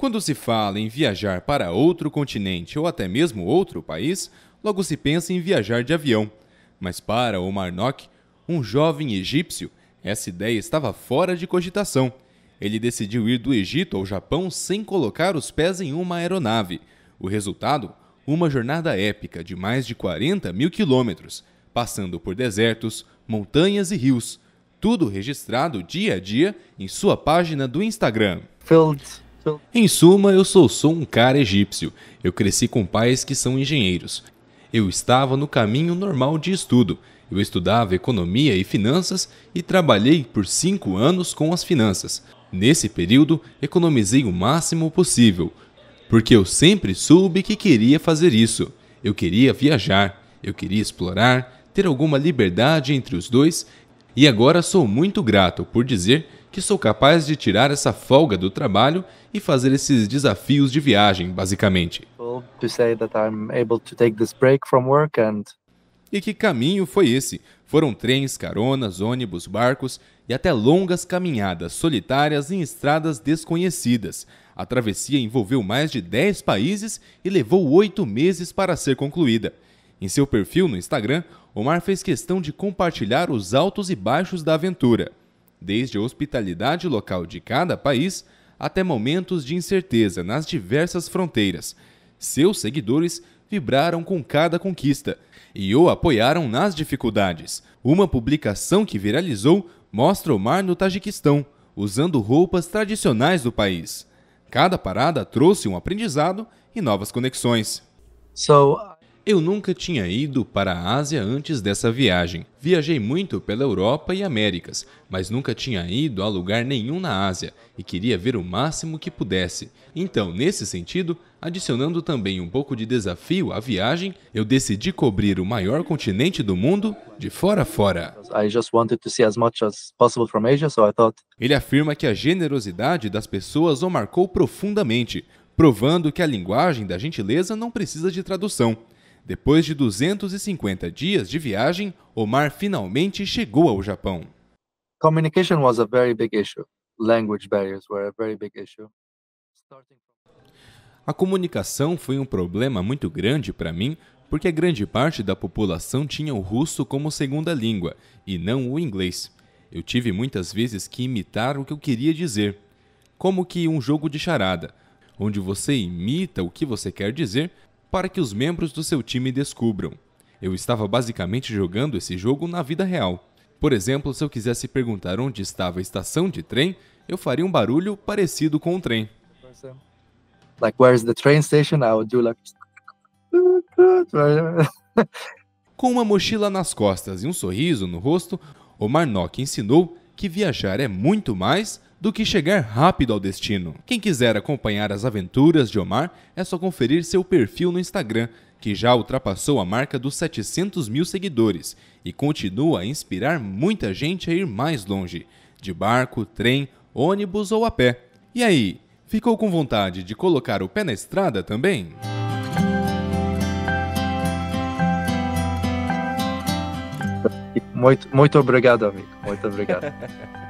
Quando se fala em viajar para outro continente ou até mesmo outro país, logo se pensa em viajar de avião. Mas para Omar Nock, um jovem egípcio, essa ideia estava fora de cogitação. Ele decidiu ir do Egito ao Japão sem colocar os pés em uma aeronave. O resultado? Uma jornada épica de mais de 40 mil quilômetros, passando por desertos, montanhas e rios. Tudo registrado dia a dia em sua página do Instagram. Em suma, eu sou só um cara egípcio. Eu cresci com pais que são engenheiros. Eu estava no caminho normal de estudo. Eu estudava economia e finanças e trabalhei por cinco anos com as finanças. Nesse período, economizei o máximo possível, porque eu sempre soube que queria fazer isso. Eu queria viajar, eu queria explorar, ter alguma liberdade entre os dois e agora sou muito grato por dizer que sou capaz de tirar essa folga do trabalho e fazer esses desafios de viagem, basicamente. E que caminho foi esse? Foram trens, caronas, ônibus, barcos e até longas caminhadas solitárias em estradas desconhecidas. A travessia envolveu mais de 10 países e levou oito meses para ser concluída. Em seu perfil no Instagram, Omar fez questão de compartilhar os altos e baixos da aventura, desde a hospitalidade local de cada país até momentos de incerteza nas diversas fronteiras. Seus seguidores vibraram com cada conquista e o apoiaram nas dificuldades. Uma publicação que viralizou mostra Omar no Tajiquistão, usando roupas tradicionais do país. Cada parada trouxe um aprendizado e novas conexões. So eu nunca tinha ido para a Ásia antes dessa viagem. Viajei muito pela Europa e Américas, mas nunca tinha ido a lugar nenhum na Ásia e queria ver o máximo que pudesse. Então, nesse sentido, adicionando também um pouco de desafio à viagem, eu decidi cobrir o maior continente do mundo de fora a fora. Ele afirma que a generosidade das pessoas o marcou profundamente, provando que a linguagem da gentileza não precisa de tradução. Depois de 250 dias de viagem, Omar finalmente chegou ao Japão. a A comunicação foi um problema muito grande para mim, porque a grande parte da população tinha o russo como segunda língua e não o inglês. Eu tive muitas vezes que imitar o que eu queria dizer, como que um jogo de charada, onde você imita o que você quer dizer para que os membros do seu time descubram. Eu estava basicamente jogando esse jogo na vida real. Por exemplo, se eu quisesse perguntar onde estava a estação de trem, eu faria um barulho parecido com um trem. Like the train station? I would do like Com uma mochila nas costas e um sorriso no rosto, Omar Nock ensinou que viajar é muito mais do que chegar rápido ao destino. Quem quiser acompanhar as aventuras de Omar, é só conferir seu perfil no Instagram, que já ultrapassou a marca dos 700 mil seguidores e continua a inspirar muita gente a ir mais longe, de barco, trem, ônibus ou a pé. E aí, ficou com vontade de colocar o pé na estrada também? Muito, muito obrigado, amigo. Muito obrigado.